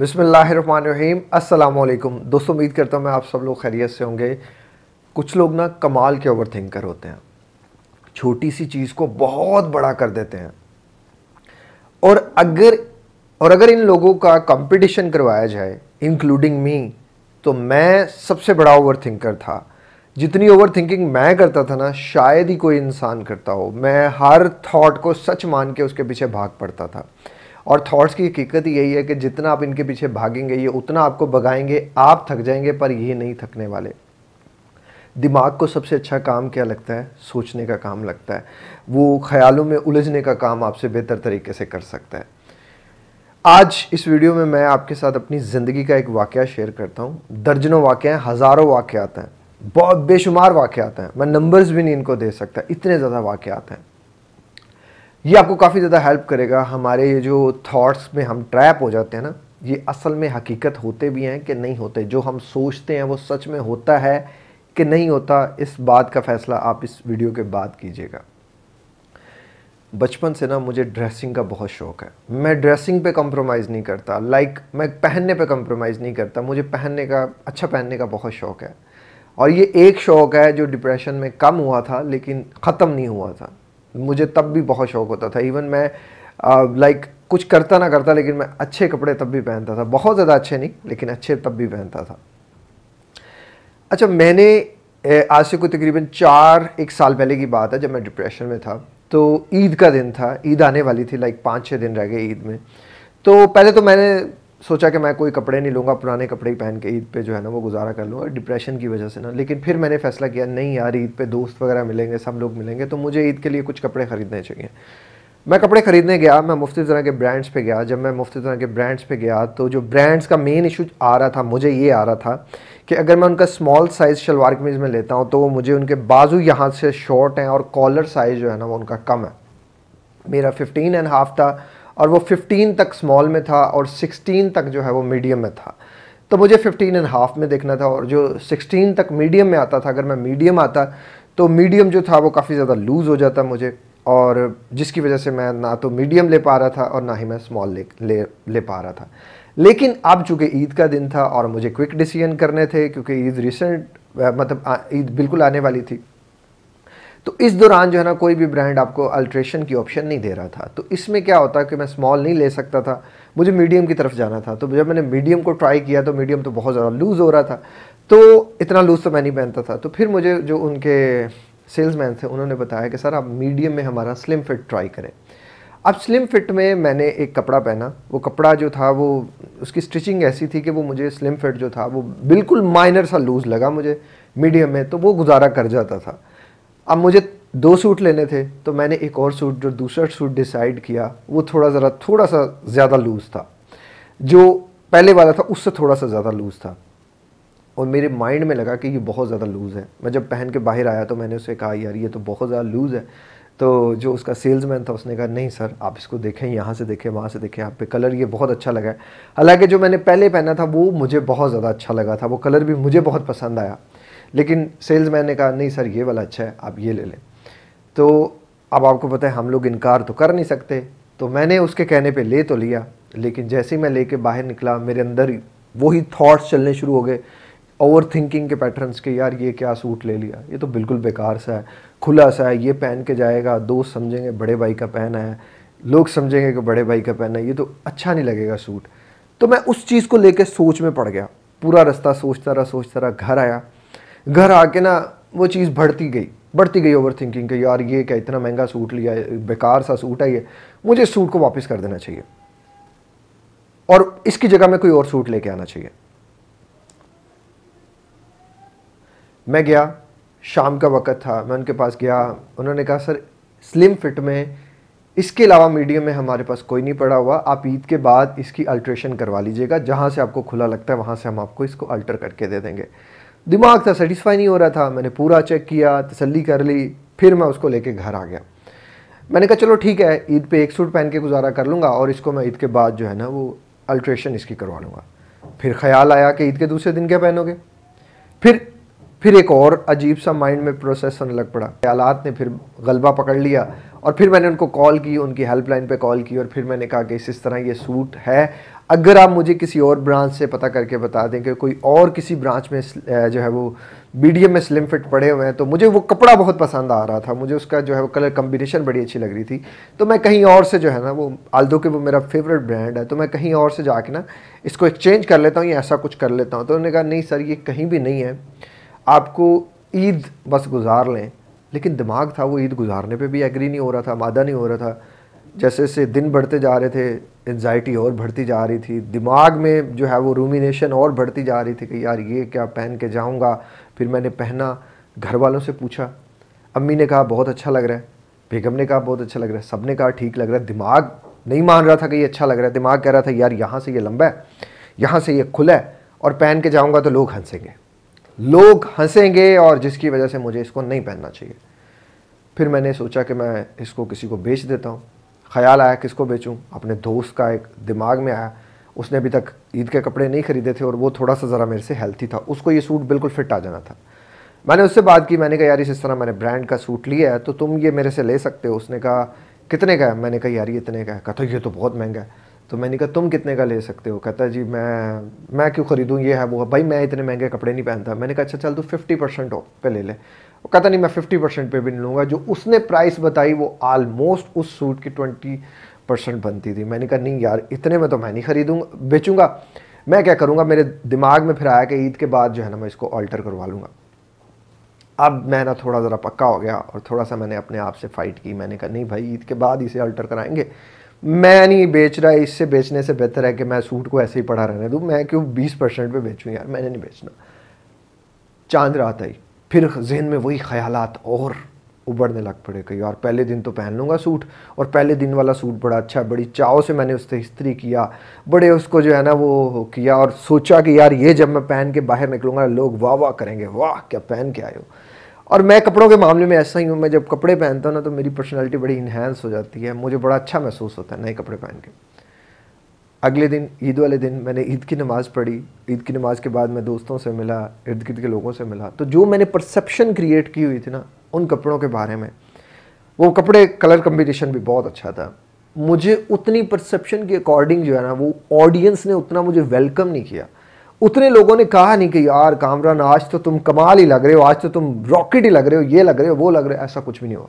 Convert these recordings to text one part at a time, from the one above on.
बिसमीम असलकुम दोस्तों उम्मीद करता हूँ मैं आप सब लोग खैरियत से होंगे कुछ लोग ना कमाल के ओवर थिंकर होते हैं छोटी सी चीज़ को बहुत बड़ा कर देते हैं और अगर और अगर इन लोगों का कंपटीशन करवाया जाए इंक्लूडिंग मी तो मैं सबसे बड़ा ओवर थिंकर था जितनी ओवर थिंकिंग मैं करता था ना शायद ही कोई इंसान करता हो मैं हर थॉट को सच मान के उसके पीछे भाग पड़ता था और थॉट्स की हकीकत यही है कि जितना आप इनके पीछे भागेंगे ये उतना आपको भगाएंगे आप थक जाएंगे पर ये नहीं थकने वाले दिमाग को सबसे अच्छा काम क्या लगता है सोचने का काम लगता है वो ख्यालों में उलझने का काम आपसे बेहतर तरीके से कर सकता है आज इस वीडियो में मैं आपके साथ अपनी ज़िंदगी का एक वाक़ शेयर करता हूँ दर्जनों वाक़ हैं हज़ारों वाक़ हैं बहुत बेशुमार वाक़ हैं मैं नंबर्स भी नहीं इनको दे सकता इतने ज़्यादा वाक़ हैं ये आपको काफ़ी ज़्यादा हेल्प करेगा हमारे ये जो थॉट्स में हम ट्रैप हो जाते हैं ना ये असल में हकीकत होते भी हैं कि नहीं होते जो हम सोचते हैं वो सच में होता है कि नहीं होता इस बात का फ़ैसला आप इस वीडियो के बाद कीजिएगा बचपन से ना मुझे ड्रेसिंग का बहुत शौक है मैं ड्रेसिंग पे कंप्रोमाइज़ नहीं करता लाइक like, मैं पहनने पे कम्प्रोमाइज़ नहीं करता मुझे पहनने का अच्छा पहनने का बहुत शौक है और ये एक शौक है जो डिप्रेशन में कम हुआ था लेकिन ख़त्म नहीं हुआ था मुझे तब भी बहुत शौक होता था इवन मैं लाइक कुछ करता ना करता लेकिन मैं अच्छे कपड़े तब भी पहनता था बहुत ज़्यादा अच्छे नहीं लेकिन अच्छे तब भी पहनता था अच्छा मैंने आज से कोई तकरीबन चार एक साल पहले की बात है जब मैं डिप्रेशन में था तो ईद का दिन था ईद आने वाली थी लाइक पाँच छः दिन रह गए ईद में तो पहले तो मैंने सोचा कि मैं कोई कपड़े नहीं लूँगा पुराने कपड़े ही पहन के ईद पे जो है ना वो गुजारा कर लूँगा डिप्रेशन की वजह से ना लेकिन फिर मैंने फैसला किया नहीं यार ईद पे दोस्त वगैरह मिलेंगे सब लोग मिलेंगे तो मुझे ईद के लिए कुछ कपड़े ख़रीदने चाहिए मैं कपड़े ख़रीदने गया मैं मुफ्त तरह के ब्रांड्स पे गया जब मैं मुफ्त तरह के ब्रांड्स पे गया तो जो ब्रांड्स का मेन इशू आ रहा था मुझे ये आ रहा था कि अगर मैं उनका स्मॉल साइज़ शलवार कमीज़ में लेता हूँ तो वो मुझे उनके बाजू यहाँ से शॉर्ट हैं और कॉलर साइज़ जो है ना वो उनका कम है मेरा फिफ्टीन एंड हाफ था और वो 15 तक स्मॉल में था और 16 तक जो है वो मीडियम में था तो मुझे 15 एंड हाफ में देखना था और जो 16 तक मीडियम में आता था अगर मैं मीडियम आता तो मीडियम जो था वो काफ़ी ज़्यादा लूज़ हो जाता मुझे और जिसकी वजह से मैं ना तो मीडियम ले पा रहा था और ना ही मैं स्मॉल ले ले, ले पा रहा था लेकिन अब चूँकि ईद का दिन था और मुझे क्विक डिसीजन करने थे क्योंकि ईद रिसेंट मतलब ईद बिल्कुल आने वाली थी तो इस दौरान जो है ना कोई भी ब्रांड आपको अल्ट्रेशन की ऑप्शन नहीं दे रहा था तो इसमें क्या होता कि मैं स्मॉल नहीं ले सकता था मुझे मीडियम की तरफ जाना था तो जब मैंने मीडियम को ट्राई किया तो मीडियम तो बहुत ज़्यादा लूज़ हो रहा था तो इतना लूज़ तो मैं नहीं पहनता था तो फिर मुझे जो उनके सेल्समैन थे उन्होंने बताया कि सर आप मीडियम में हमारा स्लिम फिट ट्राई करें अब स्लिम फिट में मैंने एक कपड़ा पहना वो कपड़ा जो था वो उसकी स्टिचिंग ऐसी थी कि वो मुझे स्लिम फिट जो था वो बिल्कुल माइनर सा लूज़ लगा मुझे मीडियम में तो वो गुजारा कर जाता था अब मुझे दो सूट लेने थे तो मैंने एक और सूट जो दूसरा सूट डिसाइड किया वो थोड़ा ज़रा थोड़ा सा ज़्यादा लूज़ था जो पहले वाला था उससे थोड़ा सा ज़्यादा लूज़ था और मेरे माइंड में लगा कि ये बहुत ज़्यादा लूज़ है मैं जब पहन के बाहर आया तो मैंने उसे कहा यार ये तो बहुत ज़्यादा लूज़ है तो जो उसका सेल्समैन था उसने कहा नहीं सर आप इसको देखें यहाँ से देखें वहाँ से देखें आप पे कलर ये बहुत अच्छा लगा है हालांकि जो मैंने पहले पहना था वो मुझे बहुत ज़्यादा अच्छा लगा था वो कलर भी मुझे बहुत पसंद आया लेकिन मैन ने कहा नहीं सर ये वाला अच्छा है आप ये ले लें तो अब आपको पता है हम लोग इनकार तो कर नहीं सकते तो मैंने उसके कहने पर ले तो लिया लेकिन जैसे ही मैं ले बाहर निकला मेरे अंदर वही थाट्स चलने शुरू हो गए ओवर थिंकिंग के पैटर्न्स के यार ये क्या सूट ले लिया ये तो बिल्कुल बेकार सा है खुला सा है ये पहन के जाएगा दोस्त समझेंगे बड़े भाई का पहना है लोग समझेंगे कि बड़े भाई का पहना है ये तो अच्छा नहीं लगेगा सूट तो मैं उस चीज़ को लेकर सोच में पड़ गया पूरा रास्ता सोचता रहा सोचता रहा घर आया घर आके ना वो चीज़ बढ़ती गई बढ़ती गई ओवर थिंकिंग कि यार ये क्या इतना महंगा सूट लिया है बेकार सा सूट है ये मुझे इस सूट को वापस कर देना चाहिए और इसकी जगह में कोई और सूट लेके आना चाहिए मैं गया शाम का वक्त था मैं उनके पास गया उन्होंने कहा सर स्लिम फिट में इसके अलावा मीडियम में हमारे पास कोई नहीं पड़ा हुआ आप ईद के बाद इसकी अल्ट्रेशन करवा लीजिएगा जहाँ से आपको खुला लगता है वहाँ से हम आपको इसको अल्टर करके दे देंगे दिमाग था सेटिस्फाई नहीं हो रहा था मैंने पूरा चेक किया तसल्ली कर ली फिर मैं उसको लेके घर आ गया मैंने कहा चलो ठीक है ईद पे एक सूट पहन के गुजारा कर लूँगा और इसको मैं ईद के बाद जो है ना वो अल्ट्रेशन इसकी करवा लूँगा फिर ख्याल आया कि ईद के दूसरे दिन क्या पहनोगे फिर फिर एक और अजीब सा माइंड में प्रोसेस होने लग पड़ा ख्यालात ने फिर गलबा पकड़ लिया और फिर मैंने उनको कॉल की उनकी हेल्पलाइन पे कॉल की और फिर मैंने कहा कि इस इस तरह ये सूट है अगर आप मुझे किसी और ब्रांच से पता करके बता दें कि कोई और किसी ब्रांच में जो है वो बी में स्लिम फिट पड़े हुए हैं तो मुझे वो कपड़ा बहुत पसंद आ रहा था मुझे उसका जो है वो कलर कम्बिनेशन बड़ी अच्छी लग रही थी तो मैं कहीं और से जो है ना वो आल्दो के वो मेरा फेवरेट ब्रांड है तो मैं कहीं और से जाके ना इसको एक्सचेंज कर लेता हूँ या ऐसा कुछ कर लेता हूँ तो उन्होंने कहा नहीं सर ये कहीं भी नहीं है आपको ईद बस गुजार लें लेकिन दिमाग था वो ईद गुजारने पर भी एग्री नहीं हो रहा था मादा नहीं हो रहा था जैसे जैसे दिन बढ़ते जा रहे थे एनजाइटी और बढ़ती जा रही थी दिमाग में जो है वो रूमिनेशन और बढ़ती जा रही थी कि यार ये क्या पहन के जाऊँगा फिर मैंने पहना घर वालों से पूछा अम्मी ने कहा बहुत अच्छा लग रहा है बेगम ने कहा बहुत अच्छा लग रहा है सब ने कहा ठीक लग रहा है दिमाग नहीं मान रहा था कि ये अच्छा लग रहा है दिमाग कह रहा था यार यहाँ से ये लंबा है यहाँ से ये खुला है और पहन के जाऊँगा तो लोग हंसेंगे लोग हंसेंगे और जिसकी वजह से मुझे इसको नहीं पहनना चाहिए फिर मैंने सोचा कि मैं इसको किसी को बेच देता हूँ ख्याल आया किसको बेचूं अपने दोस्त का एक दिमाग में आया उसने अभी तक ईद के कपड़े नहीं ख़रीदे थे और वो थोड़ा सा ज़रा मेरे से हेल्थी था उसको ये सूट बिल्कुल फिट आ जाना था मैंने उससे बात की मैंने कहा यार इस तरह मैंने ब्रांड का सूट लिया है तो तुम ये मेरे से ले सकते हो उसने कहा कितने का है मैंने कहा यार इतने का है कहता ये तो बहुत महंगा है तो मैंने कहा तुम कितने का ले सकते हो कहता जी मैं मैं क्यों ख़रीदूँ ये है वो है भाई मैं इतने महंगे कपड़े नहीं पहनता मैंने कहा अच्छा चल तू फिफ्टी परसेंट ऑफ पे ले ले कहता नहीं मैं फिफ्टी परसेंट पे भी नहीं लूँगा जो उसने प्राइस बताई वो आलमोस्ट उस सूट की ट्वेंटी परसेंट बनती थी मैंने कहा नहीं यार इतने में तो मैं नहीं खरीदूँगा बेचूँगा मैं क्या करूँगा मेरे दिमाग में फिर आया कि ईद के बाद जो है ना मैं इसको ऑल्टर करवा लूँगा अब मैं ना थोड़ा ज़रा पक्का हो गया और थोड़ा सा मैंने अपने आप से फ़ाइट की मैंने कहा नहीं भाई ईद के बाद इसे अल्टर कराएंगे मैं नहीं बेच रहा इससे बेचने से बेहतर है कि मैं सूट को ऐसे ही पड़ा रहने दूँ मैं क्यों बीस परसेंट पर बेचूँ यार मैंने नहीं बेचना चांद रात आई फिर जहन में वही ख्याल और उबड़ने लग पड़े कई और पहले दिन तो पहन लूँगा सूट और पहले दिन वाला सूट बड़ा अच्छा बड़ी चाव से मैंने उससे इस्त्री किया बड़े उसको जो है ना वो किया और सोचा कि यार ये जब मैं पहन के बाहर निकलूँगा लोग वाह वाह करेंगे वाह क्या पहन के आए हो और मैं कपड़ों के मामले में ऐसा ही हूँ मैं जब कपड़े पहनता हूँ ना तो मेरी पर्सनैलिटी बड़ी इन्हेंस हो जाती है मुझे बड़ा अच्छा महसूस होता है नए कपड़े पहन के अगले दिन ईद वाले दिन मैंने ईद की नमाज़ पढ़ी ईद की नमाज़ के बाद मैं दोस्तों से मिला इर्द गिर्द के लोगों से मिला तो जो मैंने परसेप्शन क्रिएट की हुई थी ना उन कपड़ों के बारे में वो कपड़े कलर कम्बिनेशन भी बहुत अच्छा था मुझे उतनी परसेप्शन के अकॉर्डिंग जो है ना वो ऑडियंस ने उतना मुझे वेलकम नहीं किया उतने लोगों ने कहा नहीं कि यार कामरान आज तो तुम कमाल ही लग रहे हो आज तो तुम रॉकेट ही लग रहे हो ये लग रहे हो वो लग रहे हो ऐसा कुछ भी नहीं हुआ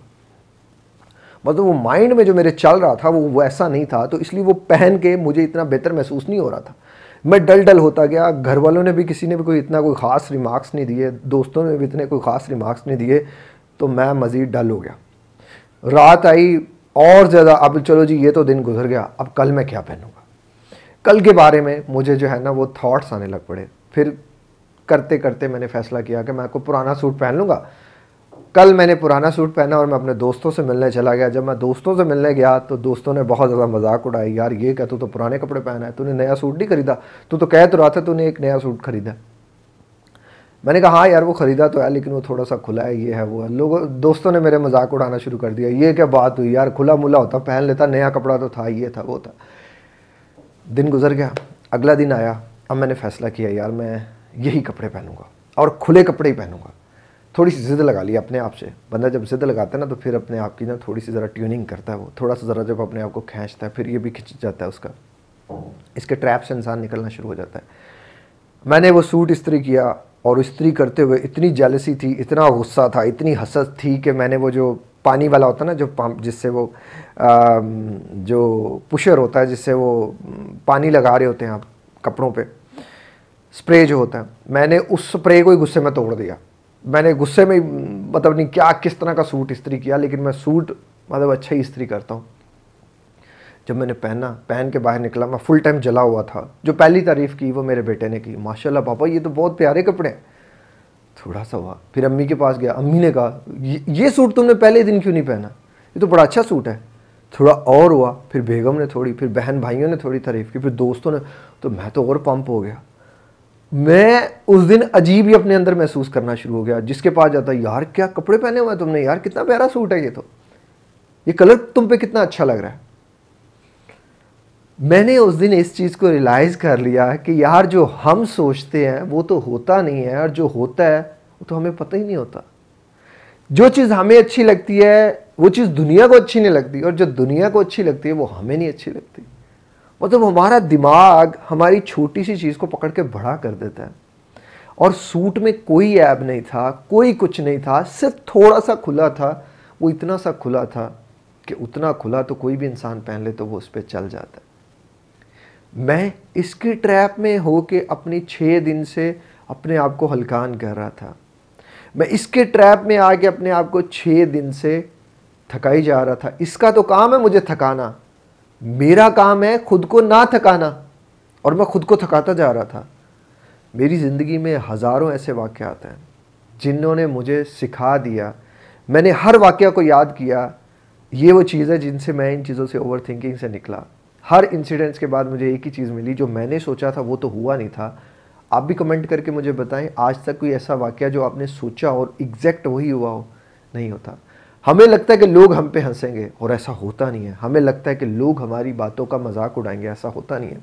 मतलब वो माइंड में जो मेरे चल रहा था वो वैसा नहीं था तो इसलिए वो पहन के मुझे इतना बेहतर महसूस नहीं हो रहा था मैं डल डल होता गया घर वालों ने भी किसी ने भी कोई इतना कोई ख़ास रिमार्क्स नहीं दिए दोस्तों ने भी इतने कोई ख़ास रिमार्क्स नहीं दिए तो मैं मज़ीद डल हो गया रात आई और ज़्यादा अब चलो जी ये तो दिन गुजर गया अब कल मैं क्या पहनूंगा कल के बारे में मुझे जो है ना वो थाट्स आने लग पड़े फिर करते करते मैंने फैसला किया कि मैं आपको पुराना सूट पहन लूँगा कल मैंने पुराना सूट पहना और मैं अपने दोस्तों से मिलने चला गया जब मैं दोस्तों से मिलने गया तो दोस्तों ने बहुत ज़्यादा मजाक उड़ाई यार ये कह तू तो पुराने कपड़े पहना है तूने नया सूट नहीं खरीदा तू तो कह तो रहा था तूने एक नया सूट खरीदा मैंने कहा हाँ यार वो ख़रीदा तो है लेकिन वो थोड़ा सा खुला है ये है वो है लोगों दोस्तों ने मेरे मजाक उड़ाना शुरू कर दिया ये क्या बात हुई यार खुला मुला होता पहन लेता नया कपड़ा तो था ये था वो था दिन गुजर गया अगला दिन आया अब मैंने फ़ैसला किया यार मैं यही कपड़े पहनूंगा और खुले कपड़े ही पहनूंगा थोड़ी सी ज़िद लगा ली अपने आप से बंदा जब ज़िद लगाता है ना तो फिर अपने आप की ना थोड़ी सी ज़रा ट्यूनिंग करता है वो थोड़ा सा ज़रा जब अपने आप को खींचता है फिर ये भी खिंच जाता है उसका इसके ट्रैप से इंसान निकलना शुरू हो जाता है मैंने वो सूट इस्त्री किया और इस्त्री करते हुए इतनी जेलसी थी इतना गुस्सा था इतनी हसद थी कि मैंने वो जो पानी वाला होता ना जो पंप जिससे वो आ, जो पुशर होता है जिससे वो पानी लगा रहे होते हैं आप कपड़ों पे स्प्रे जो होता है मैंने उस स्प्रे को ही गुस्से में तोड़ दिया मैंने गुस्से में मतलब नहीं क्या किस तरह का सूट इस्त्री किया लेकिन मैं सूट मतलब अच्छा ही इस्त्री करता हूँ जब मैंने पहना पहन के बाहर निकला मैं फुल टाइम जला हुआ था जो पहली तारीफ़ की वो मेरे बेटे ने की माशाल्लाह पापा ये तो बहुत प्यारे कपड़े हैं थोड़ा सा हुआ फिर अम्मी के पास गया अम्मी ने कहा ये, ये सूट तुमने पहले दिन क्यों नहीं पहना ये तो बड़ा अच्छा सूट है थोड़ा और हुआ फिर बेगम ने थोड़ी फिर बहन भाइयों ने थोड़ी तारीफ़ की फिर दोस्तों ने तो मैं तो और पम्प हो गया मैं उस दिन अजीब ही अपने अंदर महसूस करना शुरू हो गया जिसके पास जाता यार क्या कपड़े पहने हुए तुमने यार कितना प्यारा सूट है ये तो ये कलर तुम पे कितना अच्छा लग रहा है मैंने उस दिन इस चीज़ को रियलाइज़ कर लिया कि यार जो हम सोचते हैं वो तो होता नहीं है और जो होता है वो तो हमें पता ही नहीं होता जो चीज़ हमें अच्छी लगती है वो चीज़ दुनिया को अच्छी नहीं लगती और जो दुनिया को अच्छी लगती है वो हमें नहीं अच्छी लगती मतलब हमारा दिमाग हमारी छोटी सी चीज़ को पकड़ के बड़ा कर देता है और सूट में कोई ऐब नहीं था कोई कुछ नहीं था सिर्फ थोड़ा सा खुला था वो इतना सा खुला था कि उतना खुला तो कोई भी इंसान पहन ले तो वो उस पर चल जाता है मैं इसकी ट्रैप में हो के अपनी छः दिन से अपने आप को हलकान कर रहा था मैं इसके ट्रैप में आके अपने आप को छः दिन से थकाई जा रहा था इसका तो काम है मुझे थकाना मेरा काम है खुद को ना थकाना और मैं खुद को थकाता जा रहा था मेरी ज़िंदगी में हज़ारों ऐसे वाक़ आते हैं जिन्होंने मुझे सिखा दिया मैंने हर वाक्य को याद किया ये वो चीज़ है जिनसे मैं इन चीज़ों से ओवर थिंकिंग से निकला हर इंसिडेंट्स के बाद मुझे एक ही चीज़ मिली जो मैंने सोचा था वो तो हुआ नहीं था आप भी कमेंट करके मुझे बताएं आज तक कोई ऐसा वाक्य जो आपने सोचा और एग्जैक्ट वही हुआ हो नहीं होता हमें लगता है कि लोग हम पे हंसेंगे और ऐसा होता नहीं है हमें लगता है कि लोग हमारी बातों का मजाक उड़ाएंगे ऐसा होता नहीं है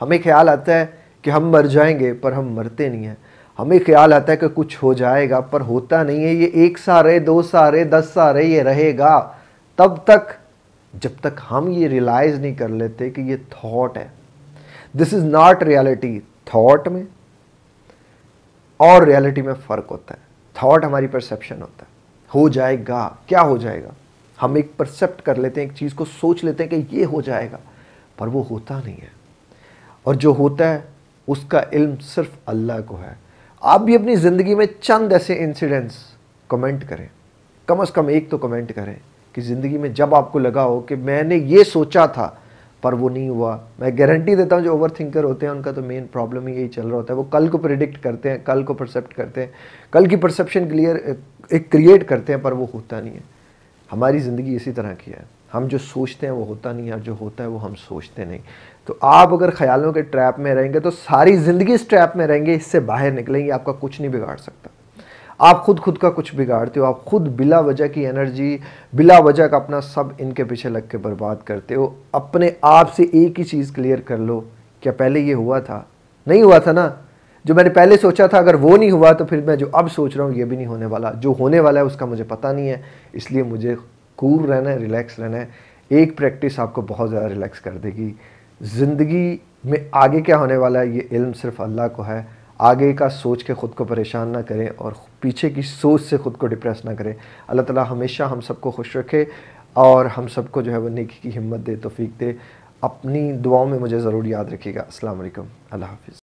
हमें ख्याल आता है कि हम मर जाएंगे पर हम मरते नहीं हैं हमें ख्याल आता है कि कुछ हो जाएगा पर होता नहीं है ये एक सारे दो सारे दस सारे ये रहेगा तब तक जब तक हम ये रियलाइज़ नहीं कर लेते कि ये थॉट है this is not reality thought में और रियलिटी में फ़र्क होता है थॉट हमारी परसेप्शन होता है हो जाएगा क्या हो जाएगा हम एक परसेप्ट कर लेते हैं एक चीज़ को सोच लेते हैं कि ये हो जाएगा पर वो होता नहीं है और जो होता है उसका इल्म सिर्फ अल्लाह को है आप भी अपनी ज़िंदगी में चंद ऐसे इंसिडेंट्स कमेंट करें कम अज़ कम एक तो कमेंट करें कि ज़िंदगी में जब आपको लगा हो कि मैंने ये सोचा था पर वो नहीं हुआ मैं गारंटी देता हूँ जो ओवर थिंकर होते हैं उनका तो मेन प्रॉब्लम ही यही चल रहा होता है वो कल को प्रिडिक्ट करते हैं कल को परसेप्ट करते हैं कल की परसेप्शन क्लियर एक क्रिएट करते हैं पर वो होता नहीं है हमारी ज़िंदगी इसी तरह की है हम जो सोचते हैं वो होता नहीं है और जो होता है वो हम सोचते नहीं तो आप अगर ख्यालों के ट्रैप में रहेंगे तो सारी ज़िंदगी इस ट्रैप में रहेंगे इससे बाहर निकलेंगे आपका कुछ नहीं बिगाड़ सकता आप खुद खुद का कुछ बिगाड़ते हो आप खुद बिला वजह की एनर्जी बिला वजह का अपना सब इनके पीछे लग के बर्बाद करते हो अपने आप से एक ही चीज़ क्लियर कर लो क्या पहले ये हुआ था नहीं हुआ था ना जो मैंने पहले सोचा था अगर वो नहीं हुआ तो फिर मैं जो अब सोच रहा हूँ ये भी नहीं होने वाला जो होने वाला है उसका मुझे पता नहीं है इसलिए मुझे कूल रहना है रिलैक्स रहना है एक प्रैक्टिस आपको बहुत ज़्यादा रिलैक्स कर देगी ज़िंदगी में आगे क्या होने वाला है ये इल्म सिर्फ अल्लाह को है आगे का सोच के ख़ुद को परेशान ना करें और पीछे की सोच से ख़ुद को डिप्रेस ना करें अल्लाह ताला हमेशा हम सबको खुश रखे और हम सबको जो है वो नेकी की हिम्मत दे तोफ़ी दे अपनी दुआओं में मुझे ज़रूर याद रखिएगा अल्लाम अल्लाह हाफिज़